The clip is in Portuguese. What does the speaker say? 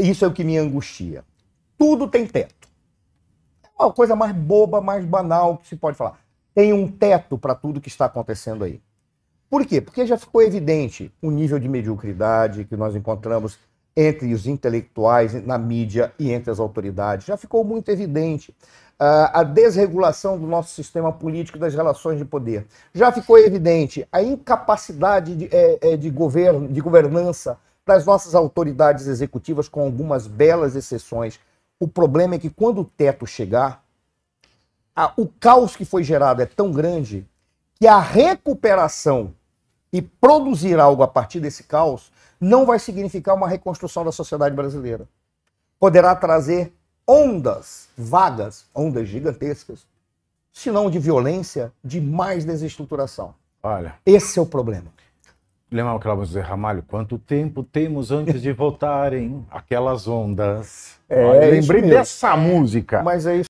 Isso é o que me angustia. Tudo tem teto. É uma coisa mais boba, mais banal que se pode falar. Tem um teto para tudo que está acontecendo aí. Por quê? Porque já ficou evidente o nível de mediocridade que nós encontramos entre os intelectuais, na mídia e entre as autoridades. Já ficou muito evidente ah, a desregulação do nosso sistema político das relações de poder. Já ficou evidente a incapacidade de, é, é, de governo, de governança das nossas autoridades executivas, com algumas belas exceções. O problema é que quando o teto chegar, a, o caos que foi gerado é tão grande que a recuperação e produzir algo a partir desse caos não vai significar uma reconstrução da sociedade brasileira. Poderá trazer ondas, vagas, ondas gigantescas, se não de violência, de mais desestruturação. Olha. Esse é o problema. Lembra aquela música do Ramalho? Quanto tempo temos antes de voltarem aquelas ondas? É, Olha, é lembrei dessa música. Mas é isso.